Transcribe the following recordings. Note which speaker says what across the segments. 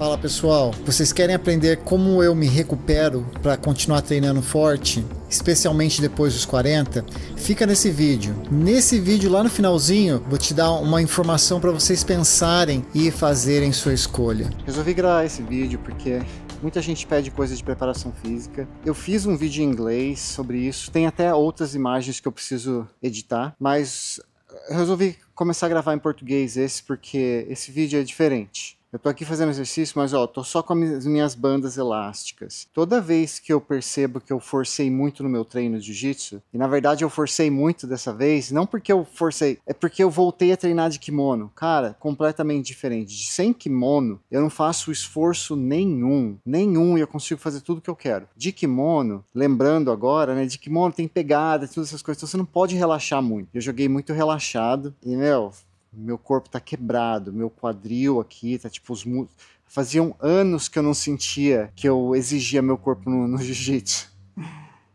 Speaker 1: Fala pessoal, vocês querem aprender como eu me recupero para continuar treinando forte, especialmente depois dos 40? Fica nesse vídeo. Nesse vídeo lá no finalzinho, vou te dar uma informação para vocês pensarem e fazerem sua escolha. Resolvi gravar esse vídeo porque Muita gente pede coisas de preparação física. Eu fiz um vídeo em inglês sobre isso. Tem até outras imagens que eu preciso editar, mas resolvi começar a gravar em português esse porque esse vídeo é diferente. Eu tô aqui fazendo exercício, mas ó, tô só com as minhas bandas elásticas. Toda vez que eu percebo que eu forcei muito no meu treino de jiu-jitsu, e na verdade eu forcei muito dessa vez, não porque eu forcei, é porque eu voltei a treinar de kimono. Cara, completamente diferente. De sem kimono, eu não faço esforço nenhum, nenhum, e eu consigo fazer tudo que eu quero. De kimono, lembrando agora, né, de kimono tem pegada, todas essas coisas, então você não pode relaxar muito. Eu joguei muito relaxado e, meu, meu corpo tá quebrado, meu quadril aqui, tá tipo os músculos. Faziam anos que eu não sentia que eu exigia meu corpo no, no jiu-jitsu.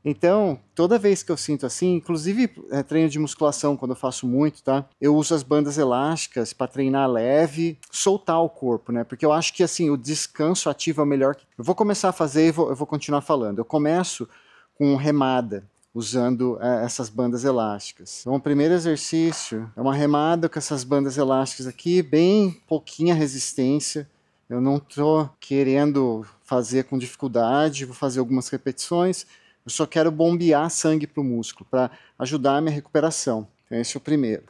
Speaker 1: Então, toda vez que eu sinto assim, inclusive é, treino de musculação, quando eu faço muito, tá? Eu uso as bandas elásticas para treinar leve, soltar o corpo, né? Porque eu acho que assim, o descanso ativo é o melhor. Eu vou começar a fazer e vou, eu vou continuar falando. Eu começo com remada usando é, essas bandas elásticas. Então, o primeiro exercício é uma remada com essas bandas elásticas aqui, bem pouquinha resistência. Eu não estou querendo fazer com dificuldade, vou fazer algumas repetições. Eu só quero bombear sangue para o músculo, para ajudar a minha recuperação. Então, esse é o primeiro.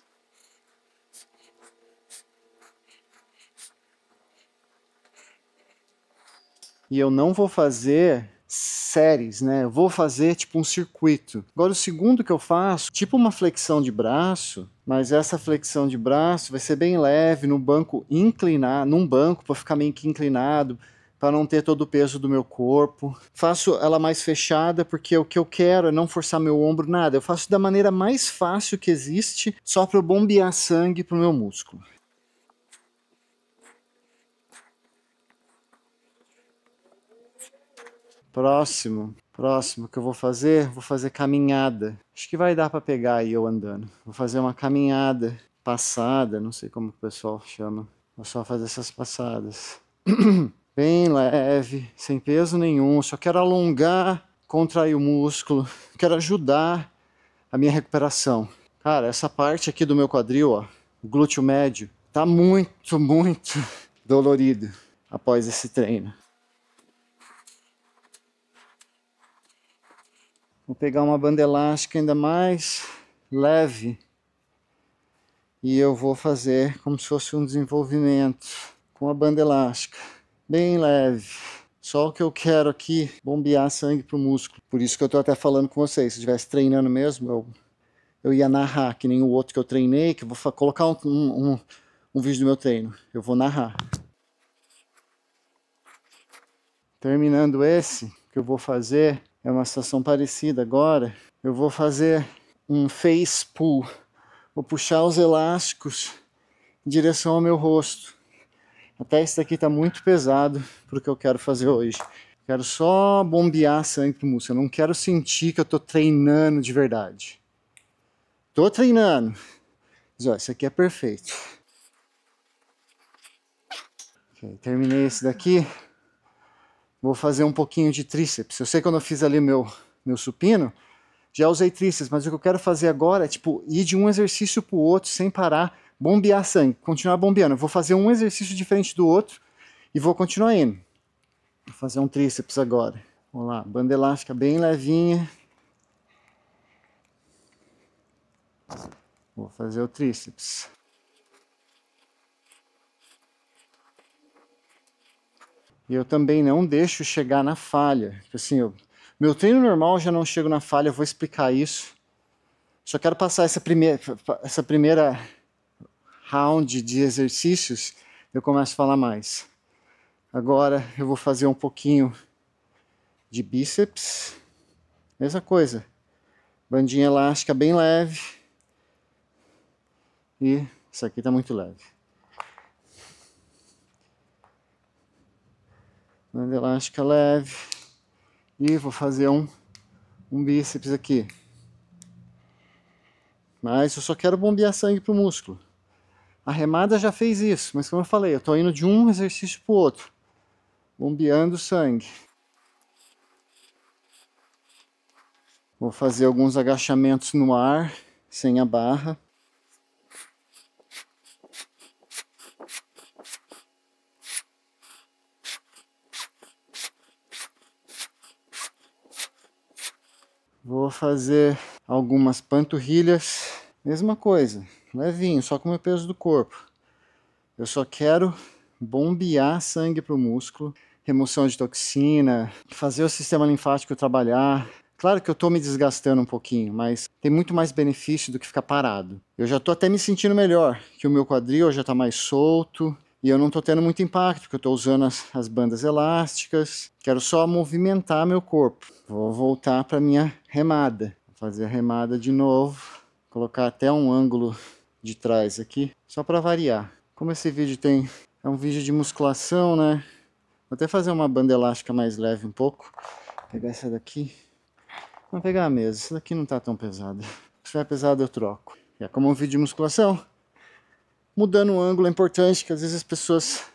Speaker 1: E eu não vou fazer séries, né? Eu vou fazer tipo um circuito. Agora o segundo que eu faço, tipo uma flexão de braço, mas essa flexão de braço vai ser bem leve no banco inclinar, num banco para ficar meio que inclinado para não ter todo o peso do meu corpo. Faço ela mais fechada porque o que eu quero é não forçar meu ombro nada. Eu faço da maneira mais fácil que existe, só para bombear sangue para o meu músculo. Próximo, próximo que eu vou fazer, vou fazer caminhada. Acho que vai dar para pegar aí eu andando. Vou fazer uma caminhada passada, não sei como o pessoal chama. Vou só fazer essas passadas. Bem leve, sem peso nenhum, só quero alongar, contrair o músculo, quero ajudar a minha recuperação. Cara, essa parte aqui do meu quadril, ó, o glúteo médio, tá muito, muito dolorido após esse treino. Vou pegar uma banda elástica ainda mais leve e eu vou fazer como se fosse um desenvolvimento com a banda elástica, bem leve. Só o que eu quero aqui, bombear sangue pro músculo. Por isso que eu estou até falando com vocês. Se estivesse treinando mesmo, eu, eu ia narrar, que nem o outro que eu treinei, que eu vou colocar um, um, um vídeo do meu treino. Eu vou narrar. Terminando esse, que eu vou fazer é uma situação parecida agora. Eu vou fazer um face pull. Vou puxar os elásticos em direção ao meu rosto. Até isso daqui está muito pesado para o que eu quero fazer hoje. Quero só bombear sangue pro músculo. Eu não quero sentir que eu estou treinando de verdade. Estou treinando. Mas, ó, isso aqui é perfeito. Okay, terminei esse daqui. Vou fazer um pouquinho de tríceps. Eu sei que quando eu fiz ali meu, meu supino, já usei tríceps, mas o que eu quero fazer agora é tipo ir de um exercício para o outro sem parar, bombear sangue, continuar bombeando. Eu vou fazer um exercício diferente do outro e vou continuar indo. Vou fazer um tríceps agora. Vamos lá, banda elástica bem levinha. Vou fazer o tríceps. E eu também não deixo chegar na falha. Tipo assim, eu, meu treino normal já não chego na falha, vou explicar isso. Só quero passar essa primeira, essa primeira round de exercícios, eu começo a falar mais. Agora eu vou fazer um pouquinho de bíceps. Mesma coisa. Bandinha elástica bem leve. E isso aqui está muito leve. Banda elástica é leve. E vou fazer um, um bíceps aqui. Mas eu só quero bombear sangue pro músculo. A remada já fez isso, mas como eu falei, eu estou indo de um exercício pro outro. Bombeando sangue. Vou fazer alguns agachamentos no ar, sem a barra. Vou fazer algumas panturrilhas, mesma coisa, levinho, só com o meu peso do corpo. Eu só quero bombear sangue para o músculo, remoção de toxina, fazer o sistema linfático trabalhar. Claro que eu estou me desgastando um pouquinho, mas tem muito mais benefício do que ficar parado. Eu já estou até me sentindo melhor, que o meu quadril já está mais solto, e eu não estou tendo muito impacto, porque eu estou usando as, as, bandas elásticas. Quero só movimentar meu corpo. Vou voltar para minha remada. Vou fazer a remada de novo. Colocar até um ângulo de trás aqui, só para variar. Como esse vídeo tem é um vídeo de musculação, né? Vou até fazer uma banda elástica mais leve um pouco. Vou pegar essa daqui. Vou pegar a mesa, essa daqui não está tão pesada. Se for pesada eu troco. É como um vídeo de musculação, mudando o ângulo é importante, que às vezes as pessoas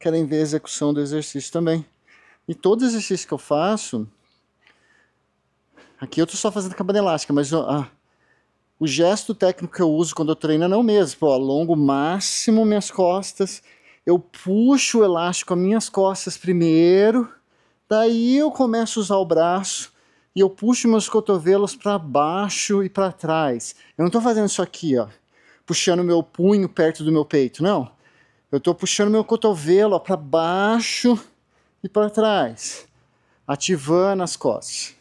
Speaker 1: querem ver a execução do exercício também. E todo exercício que eu faço, aqui eu estou só fazendo cabana elástica, mas ah, o gesto técnico que eu uso quando eu treino é não mesmo. Eu tipo, alongo o máximo minhas costas, eu puxo o elástico as minhas costas primeiro, daí eu começo a usar o braço e eu puxo meus cotovelos para baixo e para trás. Eu não estou fazendo isso aqui, ó puxando meu punho perto do meu peito, não. Eu estou puxando meu cotovelo para baixo e para trás, ativando as costas.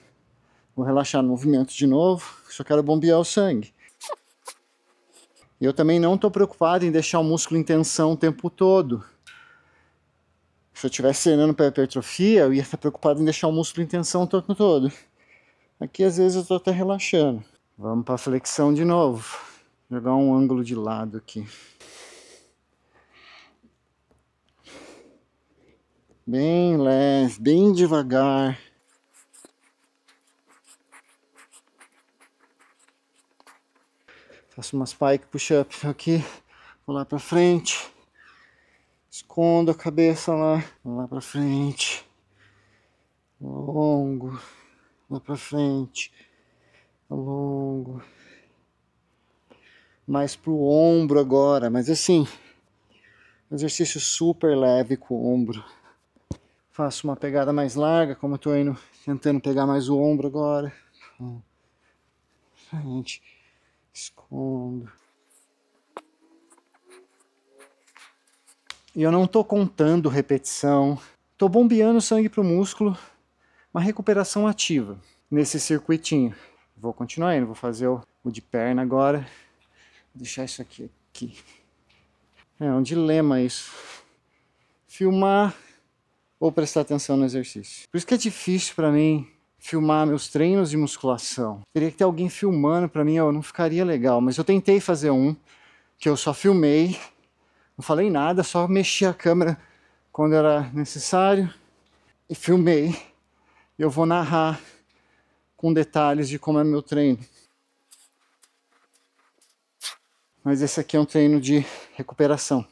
Speaker 1: Vou relaxar no movimento de novo, só quero bombear o sangue. eu também não estou preocupado em deixar o músculo em tensão o tempo todo. Se eu estivesse treinando para hipertrofia, eu ia estar preocupado em deixar o músculo em tensão o tempo todo. Aqui às vezes eu estou até relaxando. Vamos para a flexão de novo. Jogar um ângulo de lado aqui. Bem leve, bem devagar. Faço umas pike push up aqui. Vou lá pra frente. Escondo a cabeça lá. Vou lá pra frente. Longo. Lá pra frente. Longo mais pro ombro agora, mas assim, exercício super leve com o ombro. Faço uma pegada mais larga, como eu estou indo, tentando pegar mais o ombro agora. Então, frente, escondo. E eu não estou contando repetição. Estou bombeando sangue pro músculo, uma recuperação ativa nesse circuitinho. Vou continuar indo, vou fazer o de perna agora deixar isso aqui aqui. É um dilema isso. Filmar ou prestar atenção no exercício. Por isso que é difícil para mim filmar meus treinos de musculação. Teria que ter alguém filmando para mim, eu não ficaria legal, mas eu tentei fazer um que eu só filmei, não falei nada, só mexi a câmera quando era necessário e filmei. Eu vou narrar com detalhes de como é meu treino. Mas esse aqui é um treino de recuperação.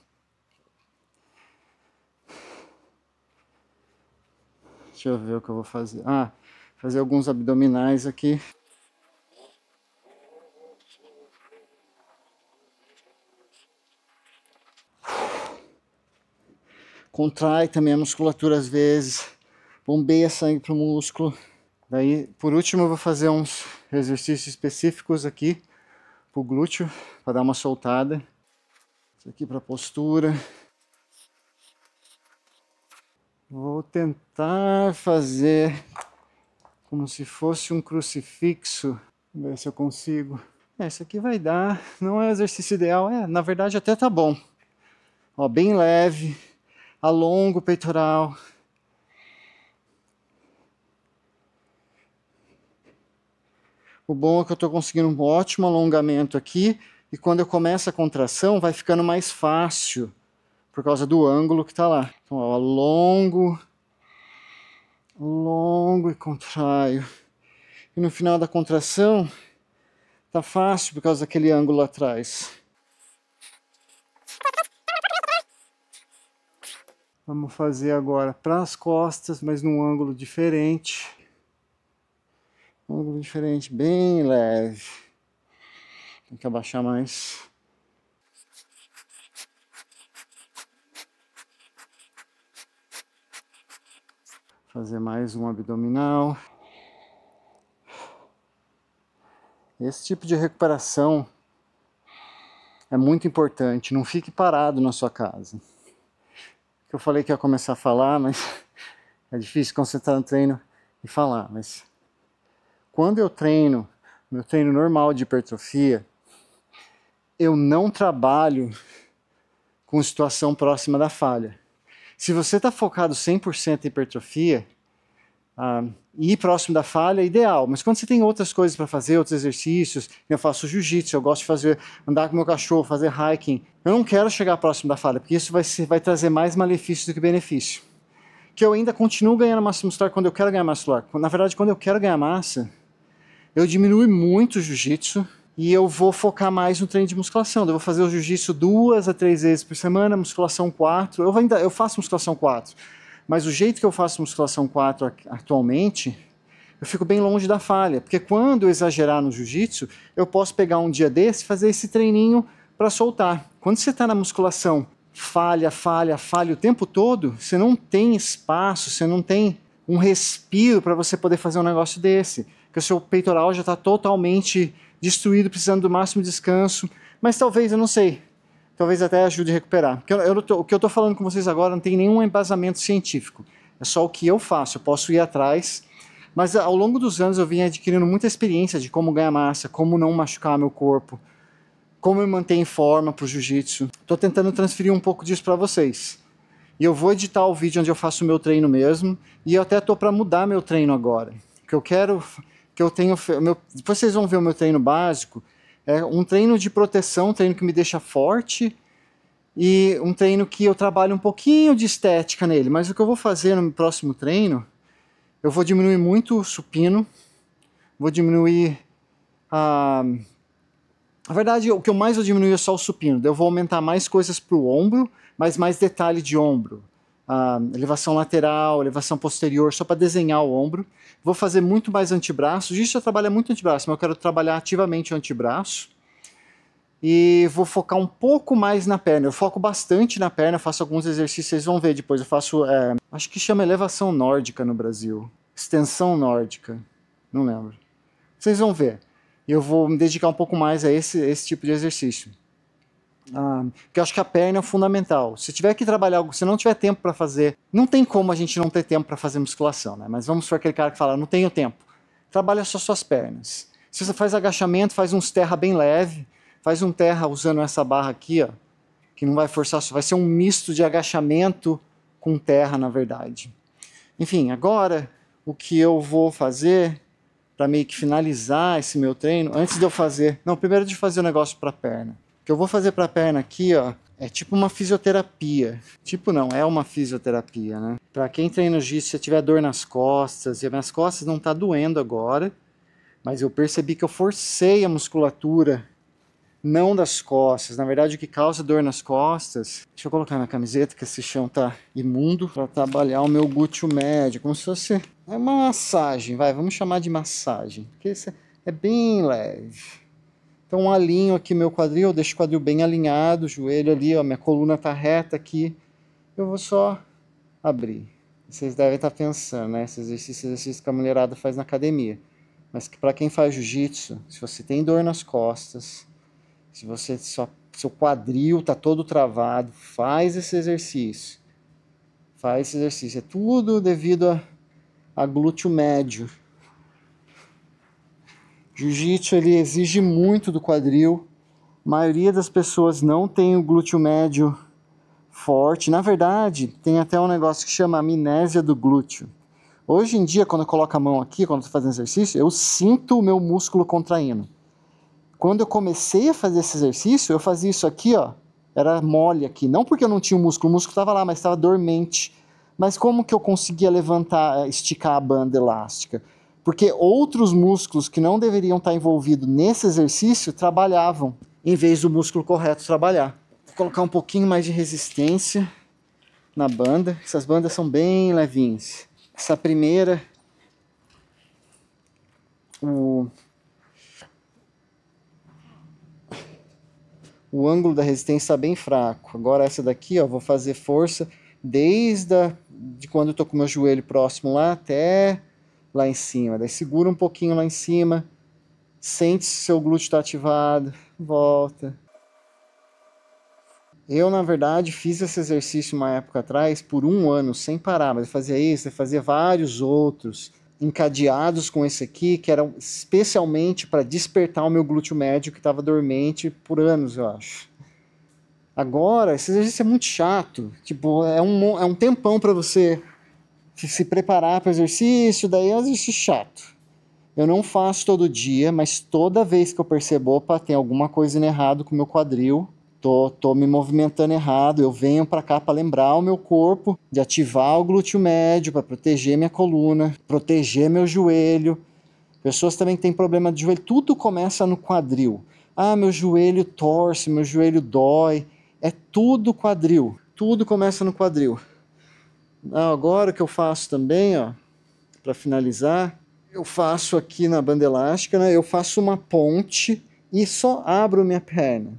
Speaker 1: Deixa eu ver o que eu vou fazer. Ah, fazer alguns abdominais aqui. Contrai também a musculatura às vezes. Bombeia sangue para o músculo. Daí, por último, eu vou fazer uns exercícios específicos aqui pro glúteo, para dar uma soltada. Isso aqui para postura. Vou tentar fazer como se fosse um crucifixo. Ver se eu consigo. É, isso aqui vai dar. Não é o exercício ideal. É, na verdade até tá bom. Ó, bem leve. Alongo o peitoral. O bom é que eu estou conseguindo um ótimo alongamento aqui, e quando eu começo a contração, vai ficando mais fácil, por causa do ângulo que está lá. Então, alongo, alongo, e contraio. E no final da contração, está fácil por causa daquele ângulo lá atrás. Vamos fazer agora para as costas, mas num ângulo diferente um ângulo diferente, bem leve. Tem que abaixar mais. Fazer mais um abdominal. Esse tipo de recuperação é muito importante. Não fique parado na sua casa. Eu falei que ia começar a falar, mas é difícil concentrar no treino e falar, mas quando eu treino, meu treino normal de hipertrofia, eu não trabalho com situação próxima da falha. Se você está focado 100% em hipertrofia, ah, ir próximo da falha é ideal, mas quando você tem outras coisas para fazer, outros exercícios, eu faço jiu-jitsu, eu gosto de fazer andar com meu cachorro, fazer hiking, eu não quero chegar próximo da falha, porque isso vai, ser, vai trazer mais malefício do que benefício. Que eu ainda continuo ganhando massa muscular quando eu quero ganhar massa muscular. Na verdade, quando eu quero ganhar massa, eu diminui muito o jiu-jitsu e eu vou focar mais no treino de musculação. Eu vou fazer o jiu-jitsu duas a três vezes por semana, musculação quatro. Eu, ainda, eu faço musculação quatro, mas o jeito que eu faço musculação quatro atualmente, eu fico bem longe da falha, porque quando eu exagerar no jiu-jitsu, eu posso pegar um dia desse e fazer esse treininho para soltar. Quando você está na musculação, falha, falha, falha o tempo todo, você não tem espaço, você não tem um respiro para você poder fazer um negócio desse que o seu peitoral já está totalmente destruído, precisando do máximo descanso. Mas talvez, eu não sei, talvez até ajude a recuperar. Porque eu, eu tô, o que eu estou falando com vocês agora não tem nenhum embasamento científico. É só o que eu faço, eu posso ir atrás. Mas ao longo dos anos eu vim adquirindo muita experiência de como ganhar massa, como não machucar meu corpo, como me manter em forma para o jiu-jitsu. Estou tentando transferir um pouco disso para vocês. E eu vou editar o vídeo onde eu faço o meu treino mesmo. E eu até estou para mudar meu treino agora. Que eu quero que eu tenho. Meu, depois vocês vão ver o meu treino básico. É um treino de proteção, um treino que me deixa forte e um treino que eu trabalho um pouquinho de estética nele. Mas o que eu vou fazer no próximo treino, eu vou diminuir muito o supino, vou diminuir a. Na verdade, o que eu mais vou diminuir é só o supino. Eu vou aumentar mais coisas para o ombro, mas mais detalhe de ombro a elevação lateral, elevação posterior, só para desenhar o ombro. Vou fazer muito mais antebraços. Isso eu trabalho é muito antebraço, mas eu quero trabalhar ativamente o antebraço. E vou focar um pouco mais na perna. Eu foco bastante na perna, faço alguns exercícios, vocês vão ver depois. Eu faço, é, acho que chama elevação nórdica no Brasil. Extensão nórdica, não lembro. Vocês vão ver. Eu vou me dedicar um pouco mais a esse, esse tipo de exercício. Ah, que eu acho que a perna é fundamental. Se tiver que trabalhar, algo, se não tiver tempo para fazer, não tem como a gente não ter tempo para fazer musculação, né? Mas vamos para aquele cara que fala, não tenho tempo. Trabalha só suas pernas. Se você faz agachamento, faz uns terra bem leve, faz um terra usando essa barra aqui, ó, que não vai forçar, vai ser um misto de agachamento com terra, na verdade. Enfim, agora o que eu vou fazer para meio que finalizar esse meu treino, antes de eu fazer, não, primeiro de fazer o um negócio para a perna que eu vou fazer para a perna aqui, ó, é tipo uma fisioterapia. Tipo não, é uma fisioterapia, né? Para quem treina o jiu-jitsu, se tiver dor nas costas, e as minhas costas não tá doendo agora, mas eu percebi que eu forcei a musculatura não das costas. Na verdade, o que causa dor nas costas, deixa eu colocar na camiseta que esse chão tá imundo, para trabalhar o meu glúteo médio, como se fosse é uma massagem, vai, vamos chamar de massagem, porque isso é bem leve. Então alinho aqui meu quadril, deixo o quadril bem alinhado, joelho ali, ó, minha coluna tá reta aqui. Eu vou só abrir. Vocês devem estar tá pensando, né? Esse exercício, esse exercício que a mulherada faz na academia. Mas que para quem faz jiu-jitsu, se você tem dor nas costas, se você só seu quadril tá todo travado, faz esse exercício. Faz esse exercício. É tudo devido a, a glúteo médio, Jiu-jitsu ele exige muito do quadril. A maioria das pessoas não tem o glúteo médio forte. Na verdade, tem até um negócio que chama amnésia do glúteo. Hoje em dia, quando eu coloco a mão aqui, quando estou fazendo exercício, eu sinto o meu músculo contraindo. Quando eu comecei a fazer esse exercício, eu fazia isso aqui, ó, era mole aqui. Não porque eu não tinha o músculo, o músculo estava lá, mas estava dormente. Mas como que eu conseguia levantar, esticar a banda elástica? porque outros músculos que não deveriam estar envolvidos nesse exercício trabalhavam, em vez do músculo correto trabalhar. Vou colocar um pouquinho mais de resistência na banda, essas bandas são bem levinhas. Essa primeira, o, o ângulo da resistência está bem fraco. Agora essa daqui, ó, vou fazer força desde a, de quando eu estou com o meu joelho próximo lá até lá em cima. Daí segura um pouquinho lá em cima, sente se seu glúteo está ativado, volta. Eu, na verdade, fiz esse exercício uma época atrás por um ano, sem parar, mas eu fazia isso, eu fazia vários outros, encadeados com esse aqui, que eram especialmente para despertar o meu glúteo médio, que estava dormente por anos, eu acho. Agora, esse exercício é muito chato, tipo, é um, é um tempão para você se preparar para o exercício, daí é um exercício chato. Eu não faço todo dia, mas toda vez que eu percebo, opa, tem alguma coisa errado com o meu quadril, tô, tô me movimentando errado, eu venho para cá para lembrar o meu corpo de ativar o glúteo médio para proteger minha coluna, proteger meu joelho. Pessoas também que têm problema de joelho, tudo começa no quadril. Ah, meu joelho torce, meu joelho dói. É tudo quadril, tudo começa no quadril. Agora o que eu faço também, ó, para finalizar, eu faço aqui na banda elástica, né, eu faço uma ponte e só abro minha perna.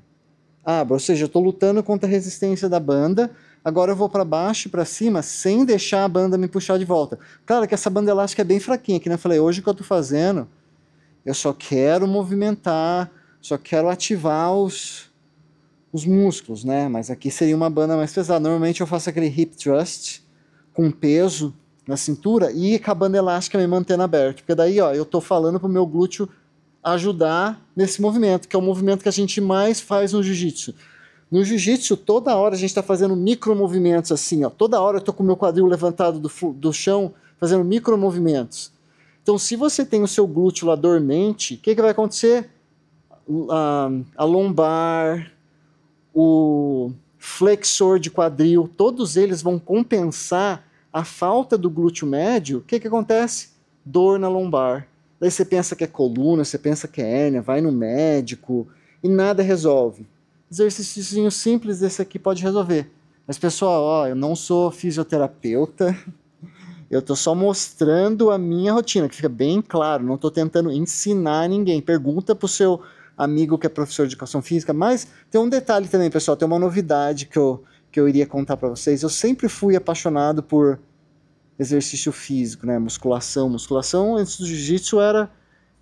Speaker 1: Abro, ou seja, eu estou lutando contra a resistência da banda, agora eu vou para baixo e para cima sem deixar a banda me puxar de volta. Claro que essa banda elástica é bem fraquinha, que nem eu falei, hoje o que eu estou fazendo, eu só quero movimentar, só quero ativar os, os músculos, né? Mas aqui seria uma banda mais pesada. Normalmente eu faço aquele hip thrust, com peso na cintura e com a banda elástica me mantendo aberto. Porque daí, ó, eu tô falando pro meu glúteo ajudar nesse movimento, que é o movimento que a gente mais faz no jiu-jitsu. No jiu-jitsu, toda hora a gente está fazendo micro movimentos assim, ó. Toda hora eu tô com o meu quadril levantado do, do chão, fazendo micro movimentos. Então, se você tem o seu glúteo lá dormente, o que, que vai acontecer? A, a lombar, o, flexor de quadril, todos eles vão compensar a falta do glúteo médio. O que, que acontece? Dor na lombar. Daí você pensa que é coluna, você pensa que é hérnia, vai no médico e nada resolve. Exercício simples desse aqui pode resolver. Mas pessoal, ó, eu não sou fisioterapeuta, eu estou só mostrando a minha rotina, que fica bem claro, não estou tentando ensinar ninguém. Pergunta pro seu amigo que é professor de educação física, mas tem um detalhe também, pessoal, tem uma novidade que eu, que eu iria contar para vocês. Eu sempre fui apaixonado por exercício físico, né? Musculação, musculação antes do jiu-jitsu era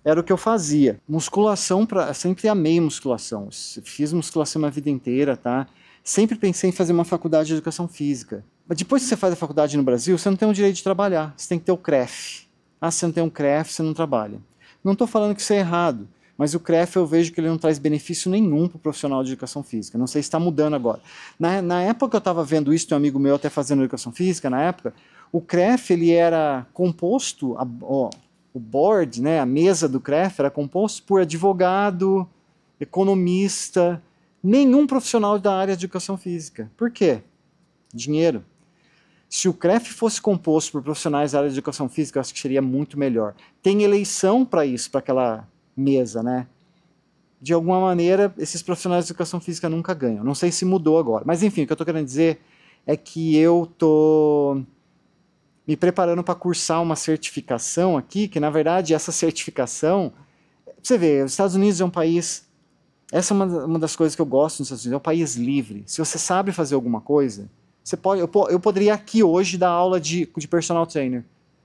Speaker 1: era o que eu fazia. Musculação para sempre amei musculação. Fiz musculação a vida inteira, tá? Sempre pensei em fazer uma faculdade de educação física. Mas depois que você faz a faculdade no Brasil, você não tem o direito de trabalhar. Você tem que ter o CREF. Ah, você não tem um CREF, você não trabalha. Não estou falando que isso é errado. Mas o CREF eu vejo que ele não traz benefício nenhum para o profissional de educação física. Não sei se está mudando agora. Na, na época eu estava vendo isso, um amigo meu até fazendo educação física, na época, o CREF ele era composto, a, ó, o board, né, a mesa do CREF era composto por advogado, economista, nenhum profissional da área de educação física. Por quê? Dinheiro. Se o CREF fosse composto por profissionais da área de educação física, eu acho que seria muito melhor. Tem eleição para isso, para aquela mesa, né? De alguma maneira, esses profissionais de educação física nunca ganham. Não sei se mudou agora. Mas enfim, o que eu estou querendo dizer é que eu estou me preparando para cursar uma certificação aqui, que na verdade essa certificação, você vê, os Estados Unidos é um país, essa é uma, uma das coisas que eu gosto nos Estados Unidos, é um país livre. Se você sabe fazer alguma coisa, você pode, eu, eu poderia aqui hoje dar aula de, de personal trainer,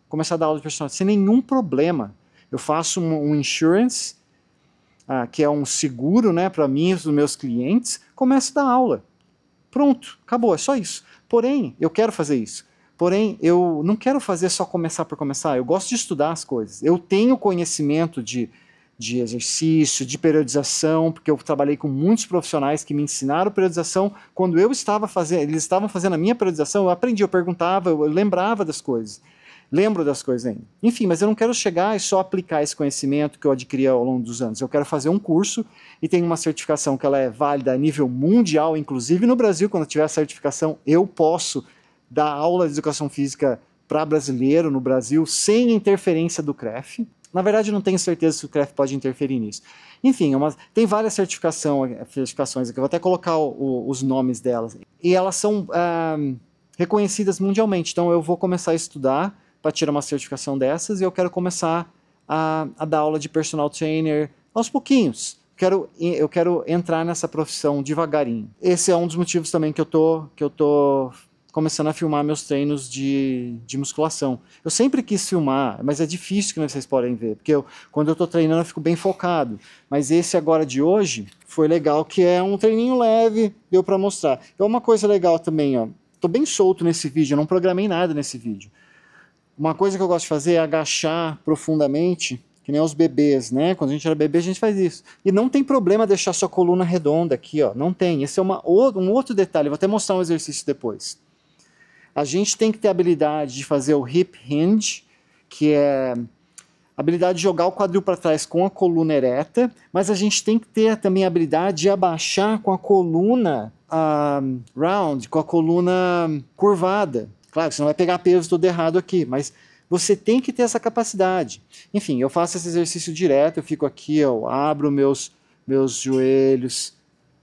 Speaker 1: começar a dar aula de personal trainer, sem nenhum problema. Eu faço um, um insurance, ah, que é um seguro né, para mim e os meus clientes, começo da aula. Pronto, acabou, é só isso. Porém, eu quero fazer isso. Porém, eu não quero fazer só começar por começar. Eu gosto de estudar as coisas. Eu tenho conhecimento de, de exercício, de periodização, porque eu trabalhei com muitos profissionais que me ensinaram periodização. Quando eu estava fazendo, eles estavam fazendo a minha periodização, eu aprendi, eu perguntava, eu lembrava das coisas lembro das coisas ainda. Enfim, mas eu não quero chegar e só aplicar esse conhecimento que eu adquiri ao longo dos anos. Eu quero fazer um curso e tem uma certificação que ela é válida a nível mundial, inclusive no Brasil, quando eu tiver a certificação, eu posso dar aula de educação física para brasileiro no Brasil sem interferência do CREF. Na verdade, não tenho certeza se o CREF pode interferir nisso. Enfim, é uma, tem várias eh, certificações aqui, eu vou até colocar o, o, os nomes delas. E elas são ah, reconhecidas mundialmente, então eu vou começar a estudar para tirar uma certificação dessas e eu quero começar a, a dar aula de personal trainer aos pouquinhos. Quero, eu quero entrar nessa profissão devagarinho. Esse é um dos motivos também que eu tô, que eu tô começando a filmar meus treinos de, de musculação. Eu sempre quis filmar, mas é difícil que vocês podem ver, porque eu, quando eu estou treinando eu fico bem focado. Mas esse agora de hoje foi legal, que é um treininho leve, deu para mostrar. É uma coisa legal também, ó. Tô bem solto nesse vídeo, eu não programei nada nesse vídeo. Uma coisa que eu gosto de fazer é agachar profundamente, que nem os bebês, né? Quando a gente era bebê, a gente faz isso. E não tem problema deixar sua coluna redonda aqui, ó. Não tem. Esse é uma, um outro detalhe. vou até mostrar um exercício depois. A gente tem que ter a habilidade de fazer o hip hinge, que é a habilidade de jogar o quadril para trás com a coluna ereta, mas a gente tem que ter também a habilidade de abaixar com a coluna uh, round, com a coluna curvada. Claro, você não vai pegar peso todo errado aqui, mas você tem que ter essa capacidade. Enfim, eu faço esse exercício direto, eu fico aqui, eu abro meus, meus joelhos,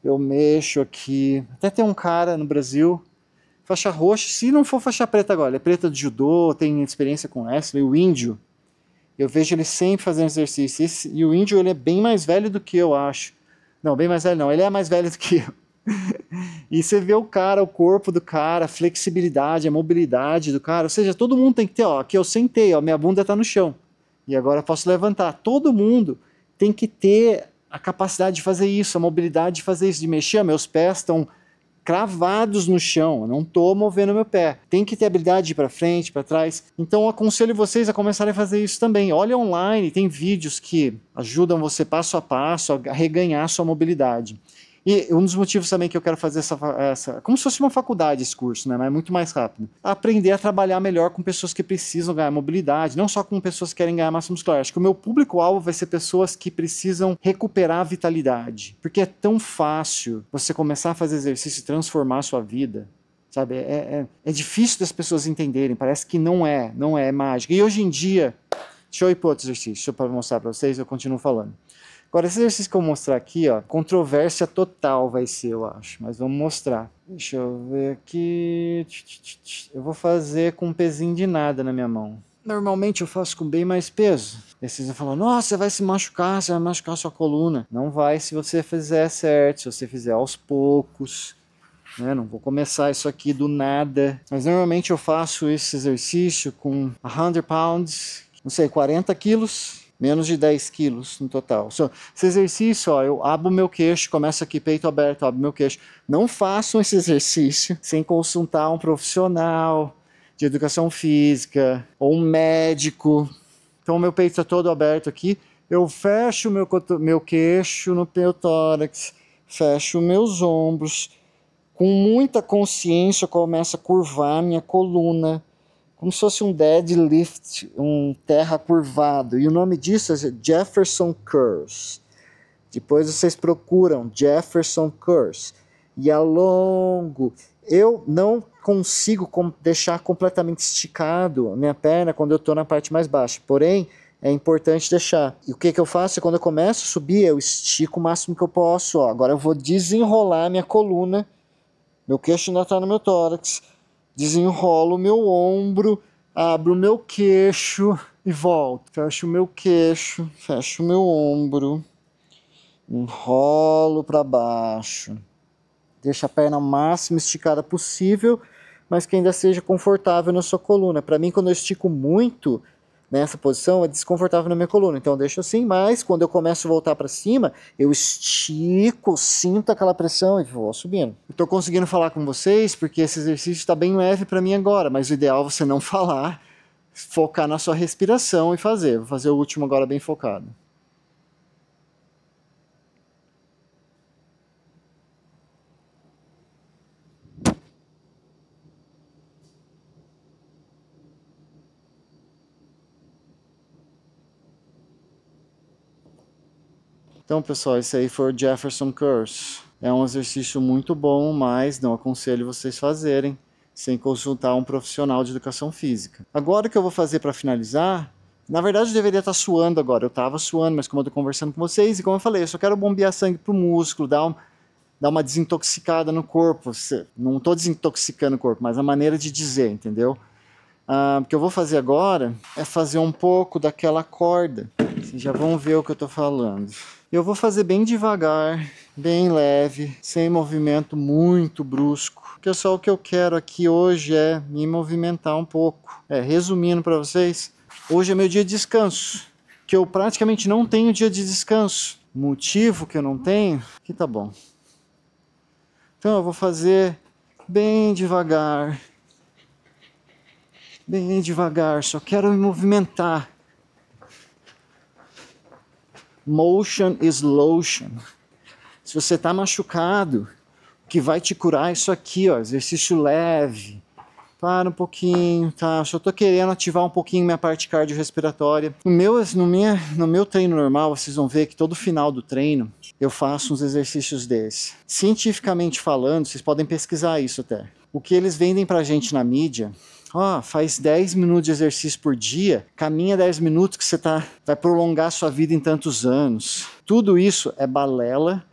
Speaker 1: eu mexo aqui. Até tem um cara no Brasil, faixa roxa, se não for faixa preta agora, ele é preta de judô, tem experiência com essa. o índio. Eu vejo ele sempre fazendo exercício. Esse, e o índio, ele é bem mais velho do que eu acho. Não, bem mais velho não, ele é mais velho do que eu. e você vê o cara, o corpo do cara, a flexibilidade, a mobilidade do cara. Ou seja, todo mundo tem que ter, ó, aqui eu sentei, ó, minha bunda está no chão. E agora eu posso levantar. Todo mundo tem que ter a capacidade de fazer isso, a mobilidade de fazer isso, de mexer. Meus pés estão cravados no chão, eu não estou movendo meu pé. Tem que ter habilidade de ir para frente, para trás. Então eu aconselho vocês a começarem a fazer isso também. Olha online, tem vídeos que ajudam você passo a passo a reganhar sua mobilidade. E um dos motivos também que eu quero fazer essa, essa como se fosse uma faculdade esse curso, né? Mas é muito mais rápido. Aprender a trabalhar melhor com pessoas que precisam ganhar mobilidade, não só com pessoas que querem ganhar massa muscular. Acho que o meu público-alvo vai ser pessoas que precisam recuperar a vitalidade, porque é tão fácil você começar a fazer exercício e transformar a sua vida sabe? É, é, é, difícil das pessoas entenderem, parece que não é, não é, é mágica. E hoje em dia, deixa eu ir para outro exercício, deixa eu mostrar para vocês, eu continuo falando. Agora, esse exercício que eu vou mostrar aqui, ó, controvérsia total vai ser, eu acho, mas vamos mostrar. Deixa eu ver aqui. Eu vou fazer com um pezinho de nada na minha mão. Normalmente eu faço com bem mais peso. E vocês vão falar, nossa, você vai se machucar, você vai machucar sua coluna. Não vai se você fizer certo, se você fizer aos poucos. Né? Não vou começar isso aqui do nada. Mas normalmente eu faço esse exercício com 100 pounds, não sei, 40 quilos menos de 10 quilos no total. esse exercício, ó, eu abro meu queixo, começo aqui, peito aberto, abro meu queixo. Não façam esse exercício sem consultar um profissional de educação física ou um médico. Então, meu peito está todo aberto aqui, eu fecho meu, meu queixo no meu tórax, fecho meus ombros, com muita consciência, começo a curvar minha coluna como se fosse um deadlift, um terra curvado. E o nome disso é Jefferson Curse. Depois vocês procuram Jefferson Curse E é longo. Eu não consigo deixar completamente esticado a minha perna quando eu estou na parte mais baixa. Porém, é importante deixar. E o que, que eu faço? É quando eu começo a subir, eu estico o máximo que eu posso. Ó, agora eu vou desenrolar minha coluna. Meu queixo ainda está no meu tórax desenrolo o meu ombro, abro o meu queixo e volto. Fecho o meu queixo, fecho o meu ombro, enrolo para baixo. Deixa a perna o máximo esticada possível, mas que ainda seja confortável na sua coluna. Para mim, quando eu estico muito, nessa posição é desconfortável na minha coluna. Então eu deixo assim, mas quando eu começo a voltar para cima, eu estico, sinto aquela pressão e vou subindo. Estou conseguindo falar com vocês porque esse exercício está bem leve para mim agora, mas o ideal é você não falar, focar na sua respiração e fazer. Vou fazer o último agora bem focado. Então, pessoal, esse aí foi o Jefferson Curse. É um exercício muito bom, mas não aconselho vocês fazerem sem consultar um profissional de educação física. Agora o que eu vou fazer para finalizar, na verdade eu deveria estar tá suando agora, eu estava suando, mas como eu estou conversando com vocês, e como eu falei, eu só quero bombear sangue para o músculo, dar, um, dar uma desintoxicada no corpo. Não estou desintoxicando o corpo, mas a maneira de dizer, entendeu? Ah, o que eu vou fazer agora é fazer um pouco daquela corda já vão ver o que eu tô falando. Eu vou fazer bem devagar, bem leve, sem movimento muito brusco, porque só o que eu quero aqui hoje é me movimentar um pouco. É, resumindo para vocês, hoje é meu dia de descanso, que eu praticamente não tenho dia de descanso. Motivo que eu não tenho, que tá bom. Então eu vou fazer bem devagar, bem devagar, só quero me movimentar Motion is lotion. Se você está machucado, o que vai te curar é isso aqui, ó, exercício leve. Para um pouquinho, tá? Só tô querendo ativar um pouquinho minha parte cardiorrespiratória. No meu, no, minha, no meu treino normal, vocês vão ver que todo final do treino eu faço uns exercícios desses. Cientificamente falando, vocês podem pesquisar isso até. O que eles vendem pra gente na mídia ó, oh, faz 10 minutos de exercício por dia, caminha 10 minutos que você tá, vai prolongar a sua vida em tantos anos. Tudo isso é balela,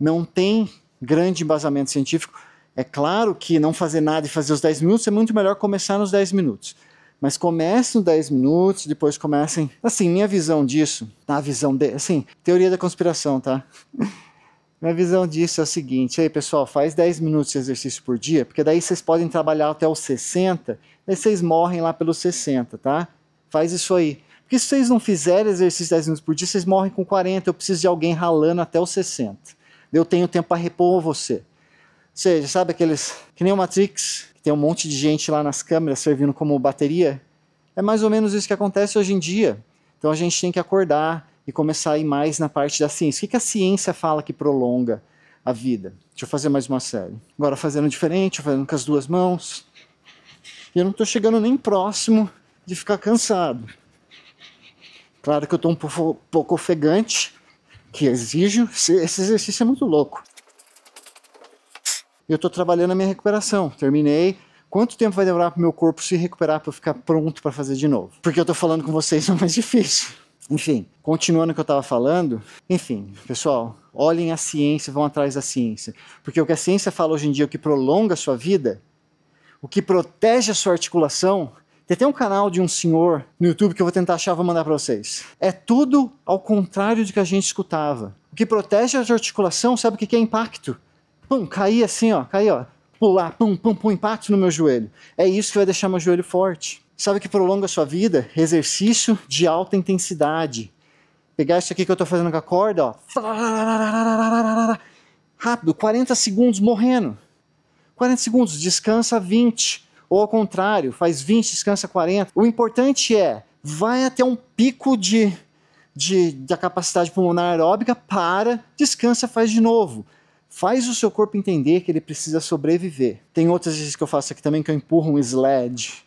Speaker 1: não tem grande embasamento científico. É claro que não fazer nada e fazer os 10 minutos é muito melhor começar nos 10 minutos. Mas comece nos 10 minutos, depois comecem. Assim, minha visão disso, a visão de, assim, teoria da conspiração, tá? Minha visão disso é o seguinte, aí pessoal, faz 10 minutos de exercício por dia, porque daí vocês podem trabalhar até os 60, daí vocês morrem lá pelos 60, tá? Faz isso aí. Porque se vocês não fizerem exercício 10 minutos por dia, vocês morrem com 40, eu preciso de alguém ralando até os 60. Eu tenho tempo para repor você. Ou seja, sabe aqueles, que nem o Matrix, que tem um monte de gente lá nas câmeras servindo como bateria? É mais ou menos isso que acontece hoje em dia. Então a gente tem que acordar, e começar a ir mais na parte da ciência. O que, que a ciência fala que prolonga a vida? Deixa eu fazer mais uma série. Agora fazendo diferente, fazendo com as duas mãos. E eu não estou chegando nem próximo de ficar cansado. Claro que eu estou um pouco, ofegante, que exige. Esse exercício é muito louco. Eu estou trabalhando a minha recuperação. Terminei. Quanto tempo vai demorar para o meu corpo se recuperar para eu ficar pronto para fazer de novo? Porque eu estou falando com vocês é mais difícil. Enfim, continuando o que eu estava falando, enfim, pessoal, olhem a ciência, vão atrás da ciência. Porque o que a ciência fala hoje em dia, o que prolonga a sua vida, o que protege a sua articulação, tem até um canal de um senhor no YouTube que eu vou tentar achar, vou mandar para vocês. É tudo ao contrário do que a gente escutava. O que protege a articulação, sabe o que é impacto? Pum, cair assim, ó, cair, ó, pular, pum, pum, pum, impacto no meu joelho. É isso que vai deixar meu joelho forte. Sabe o que prolonga a sua vida? Exercício de alta intensidade. Pegar isso aqui que eu estou fazendo com a corda, ó. Rápido, 40 segundos morrendo. 40 segundos, descansa 20. Ou ao contrário, faz 20, descansa 40. O importante é, vai até um pico de, de da capacidade pulmonar aeróbica, para, descansa, faz de novo faz o seu corpo entender que ele precisa sobreviver. Tem outras vezes que eu faço aqui também que eu empurro um sled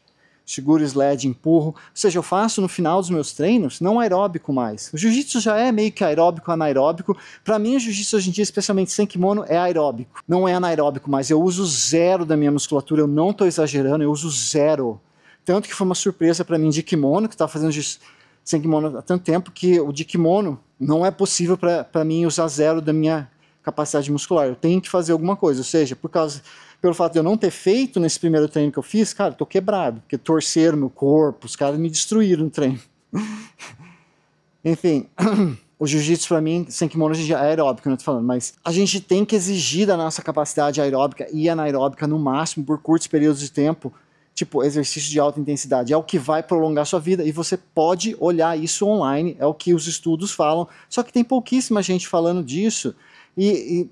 Speaker 1: seguro sled, empurro. Ou seja, eu faço no final dos meus treinos não aeróbico mais. O jiu-jitsu já é meio que aeróbico, anaeróbico. Para mim, o jiu-jitsu hoje em dia, especialmente sem kimono, é aeróbico. Não é anaeróbico, mas eu uso zero da minha musculatura, eu não estou exagerando, eu uso zero. Tanto que foi uma surpresa para mim de kimono, que estava tá fazendo jiu-jitsu sem kimono há tanto tempo, que o de kimono não é possível para mim usar zero da minha capacidade muscular. Eu tenho que fazer alguma coisa, ou seja, por causa pelo fato de eu não ter feito nesse primeiro treino que eu fiz, cara, estou tô quebrado, porque torceram meu corpo, os caras me destruíram no treino. Enfim, o jiu-jitsu para mim, sem kimono, é aeróbico, não né, tô falando, mas a gente tem que exigir da nossa capacidade aeróbica e anaeróbica no máximo por curtos períodos de tempo, tipo exercício de alta intensidade, é o que vai prolongar sua vida e você pode olhar isso online, é o que os estudos falam, só que tem pouquíssima gente falando disso. E, e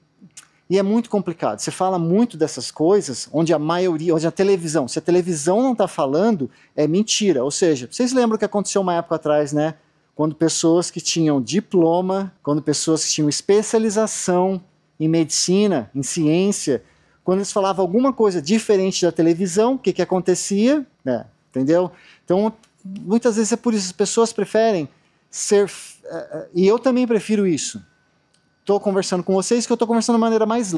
Speaker 1: e é muito complicado. Você fala muito dessas coisas onde a maioria, onde a televisão, se a televisão não está falando, é mentira. Ou seja, vocês lembram o que aconteceu uma época atrás, né? Quando pessoas que tinham diploma, quando pessoas que tinham especialização em medicina, em ciência, quando eles falavam alguma coisa diferente da televisão, o que, que acontecia? Né? entendeu? Então, muitas vezes é por isso que as pessoas preferem ser. Eh, eh, e eu também prefiro isso estou conversando com vocês, que eu estou conversando de maneira mais